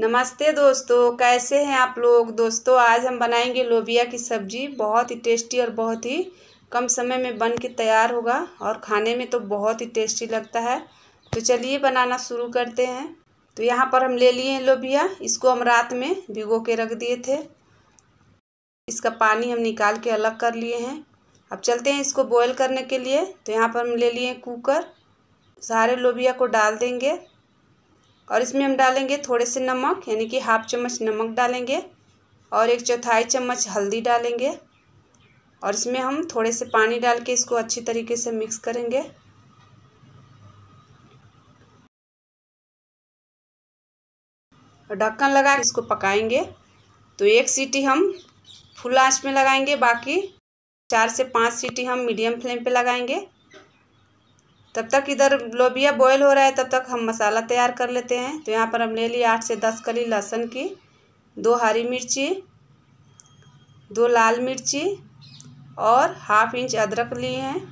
नमस्ते दोस्तों कैसे हैं आप लोग दोस्तों आज हम बनाएंगे लोबिया की सब्ज़ी बहुत ही टेस्टी और बहुत ही कम समय में बन के तैयार होगा और खाने में तो बहुत ही टेस्टी लगता है तो चलिए बनाना शुरू करते हैं तो यहाँ पर हम ले लिए हैं लोबिया इसको हम रात में भिगो के रख दिए थे इसका पानी हम निकाल के अलग कर लिए हैं अब चलते हैं इसको बॉयल करने के लिए तो यहाँ पर हम ले लिए कुकर सारे लोबिया को डाल देंगे और इसमें हम डालेंगे थोड़े से नमक यानी कि हाफ चम्मच नमक डालेंगे और एक चौथाई चम्मच हल्दी डालेंगे और इसमें हम थोड़े से पानी डाल के इसको अच्छी तरीके से मिक्स करेंगे ढक्कन लगा इसको पकाएंगे तो एक सीटी हम फुल आंच में लगाएंगे बाकी चार से पांच सीटी हम मीडियम फ्लेम पे लगाएंगे तब तक इधर लोबिया बॉयल हो रहा है तब तक हम मसाला तैयार कर लेते हैं तो यहाँ पर हम ले लिए आठ से दस कली लहसुन की दो हरी मिर्ची दो लाल मिर्ची और हाफ इंच अदरक लिए हैं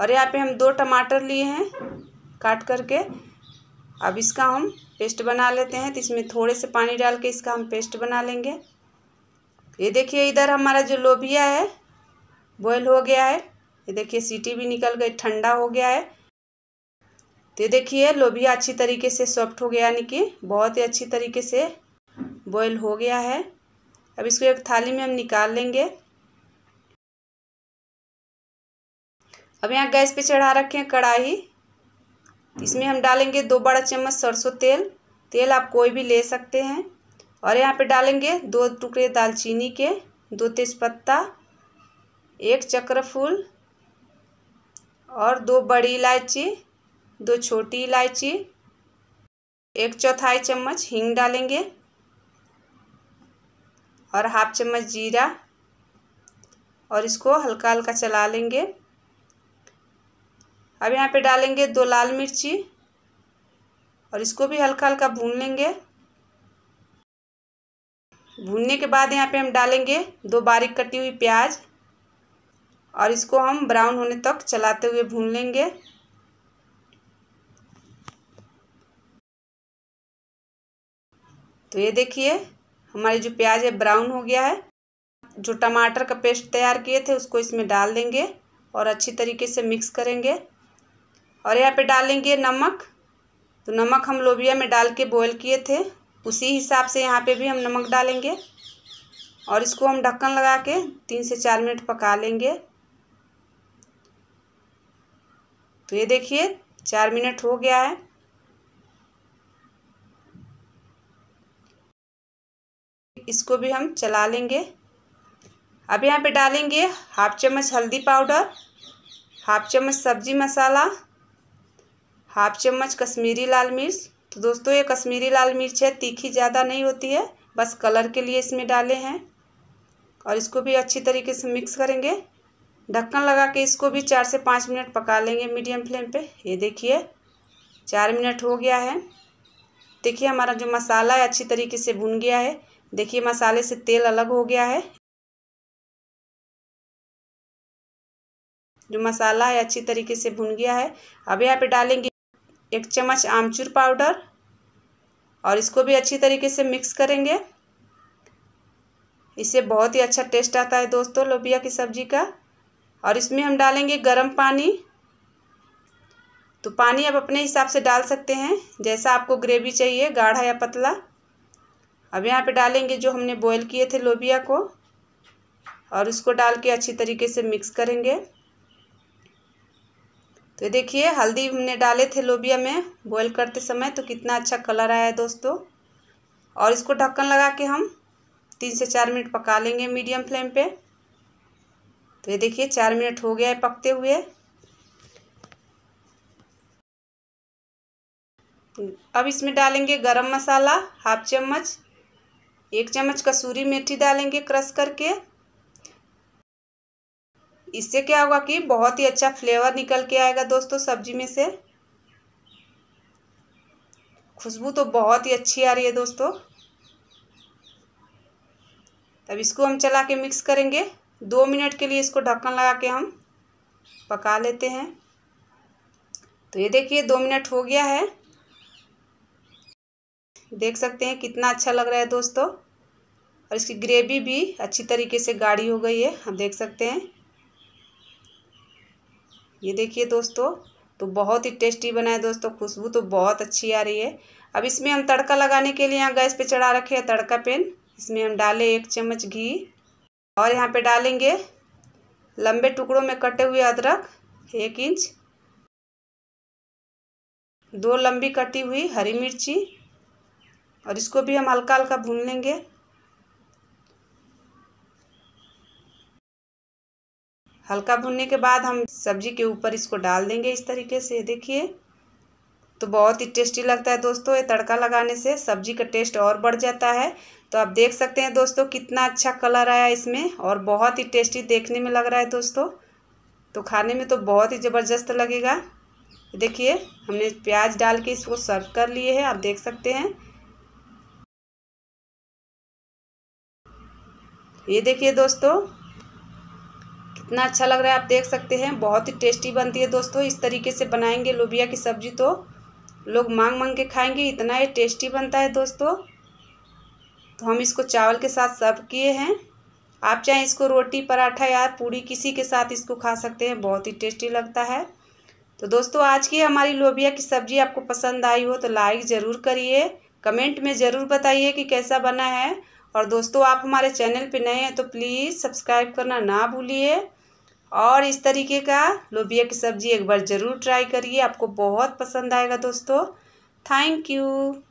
और यहाँ पे हम दो टमाटर लिए हैं काट करके अब इसका हम पेस्ट बना लेते हैं तो इसमें थोड़े से पानी डाल के इसका हम पेस्ट बना लेंगे ये देखिए इधर हमारा जो लोबिया है बॉयल हो गया है ये देखिए सीटी भी निकल गई ठंडा हो गया है तो देखिए लोभिया अच्छी तरीके से सॉफ्ट हो गया यानी कि बहुत ही अच्छी तरीके से बॉयल हो गया है अब इसको एक थाली में हम निकाल लेंगे अब यहाँ गैस पे चढ़ा रखे हैं कढ़ाई इसमें हम डालेंगे दो बड़ा चम्मच सरसों तेल तेल आप कोई भी ले सकते हैं और यहाँ पे डालेंगे दो टुकड़े दालचीनी के दो तेज़पत्ता एक चक्र फूल और दो बड़ी इलायची दो छोटी इलायची एक चौथाई चम्मच हींग डालेंगे और हाफ चम्मच जीरा और इसको हल्का हल्का चला लेंगे अब यहाँ पे डालेंगे दो लाल मिर्ची और इसको भी हल्का हल्का भून लेंगे भूनने के बाद यहाँ पे हम डालेंगे दो बारीक कटी हुई प्याज और इसको हम ब्राउन होने तक चलाते हुए भून लेंगे तो ये देखिए हमारे जो प्याज है ब्राउन हो गया है जो टमाटर का पेस्ट तैयार किए थे उसको इसमें डाल देंगे और अच्छी तरीके से मिक्स करेंगे और यहाँ पे डालेंगे नमक तो नमक हम लोबिया में डाल के बॉयल किए थे उसी हिसाब से यहाँ पे भी हम नमक डालेंगे और इसको हम ढक्कन लगा के तीन से चार मिनट पका लेंगे तो ये देखिए चार मिनट हो गया है इसको भी हम चला लेंगे अब यहाँ पे डालेंगे हाफ चम्मच हल्दी पाउडर हाफ चम्मच सब्जी मसाला हाफ चम्मच कश्मीरी लाल मिर्च तो दोस्तों ये कश्मीरी लाल मिर्च है तीखी ज़्यादा नहीं होती है बस कलर के लिए इसमें डाले हैं और इसको भी अच्छी तरीके से मिक्स करेंगे ढक्कन लगा के इसको भी चार से पाँच मिनट पका लेंगे मीडियम फ्लेम पे ये देखिए चार मिनट हो गया है देखिए हमारा जो मसाला है अच्छी तरीके से भुन गया है देखिए मसाले से तेल अलग हो गया है जो मसाला है अच्छी तरीके से भुन गया है अब यहाँ पे डालेंगे एक चम्मच आमचूर पाउडर और इसको भी अच्छी तरीके से मिक्स करेंगे इससे बहुत ही अच्छा टेस्ट आता है दोस्तों लोबिया की सब्ज़ी का और इसमें हम डालेंगे गर्म पानी तो पानी आप अपने हिसाब से डाल सकते हैं जैसा आपको ग्रेवी चाहिए गाढ़ा या पतला अब यहाँ पे डालेंगे जो हमने बॉईल किए थे लोबिया को और उसको डाल के अच्छी तरीके से मिक्स करेंगे तो देखिए हल्दी हमने डाले थे लोबिया में बॉईल करते समय तो कितना अच्छा कलर आया है दोस्तों और इसको ढक्कन लगा के हम तीन से चार मिनट पका लेंगे मीडियम फ्लेम पर तो ये देखिए चार मिनट हो गया है पकते हुए अब इसमें डालेंगे गरम मसाला हाफ चम्मच एक चम्मच कसूरी मेथी डालेंगे क्रश करके इससे क्या होगा कि बहुत ही अच्छा फ्लेवर निकल के आएगा दोस्तों सब्जी में से खुशबू तो बहुत ही अच्छी आ रही है दोस्तों तब इसको हम चला के मिक्स करेंगे दो मिनट के लिए इसको ढक्कन लगा के हम पका लेते हैं तो ये देखिए दो मिनट हो गया है देख सकते हैं कितना अच्छा लग रहा है दोस्तों और इसकी ग्रेवी भी अच्छी तरीके से गाढ़ी हो गई है हम देख सकते हैं ये देखिए दोस्तों तो बहुत ही टेस्टी बना है दोस्तों खुशबू तो बहुत अच्छी आ रही है अब इसमें हम तड़का लगाने के लिए यहाँ गैस पे चढ़ा रखे हैं तड़का पेन इसमें हम डालें एक चम्मच घी और यहाँ पे डालेंगे लंबे टुकड़ों में कटे हुए अदरक एक इंच दो लंबी कटी हुई हरी मिर्ची और इसको भी हम हल्का हल्का भून लेंगे हल्का भूनने के बाद हम सब्जी के ऊपर इसको डाल देंगे इस तरीके से देखिए तो बहुत ही टेस्टी लगता है दोस्तों ये तड़का लगाने से सब्जी का टेस्ट और बढ़ जाता है तो आप देख सकते हैं दोस्तों कितना अच्छा कलर आया इसमें और बहुत ही टेस्टी देखने में लग रहा है दोस्तों तो खाने में तो बहुत ही ज़बरदस्त लगेगा देखिए हमने प्याज डाल के इसको सर्व कर लिए हैं आप देख सकते हैं ये देखिए दोस्तों कितना अच्छा लग रहा है आप देख सकते हैं बहुत ही टेस्टी बनती है दोस्तों इस तरीके से बनाएंगे लोबिया की सब्ज़ी तो लोग मांग मांग के खाएंगे इतना ये टेस्टी बनता है दोस्तों तो हम इसको चावल के साथ सर्व किए हैं आप चाहे इसको रोटी पराठा या पूड़ी किसी के साथ इसको खा सकते हैं बहुत ही टेस्टी लगता है तो दोस्तों आज की हमारी लोबिया की सब्ज़ी आपको पसंद आई हो तो लाइक ज़रूर करिए कमेंट में ज़रूर बताइए कि कैसा बना है और दोस्तों आप हमारे चैनल पर नए हैं तो प्लीज़ सब्सक्राइब करना ना भूलिए और इस तरीके का लोबिया की सब्ज़ी एक बार ज़रूर ट्राई करिए आपको बहुत पसंद आएगा दोस्तों थैंक यू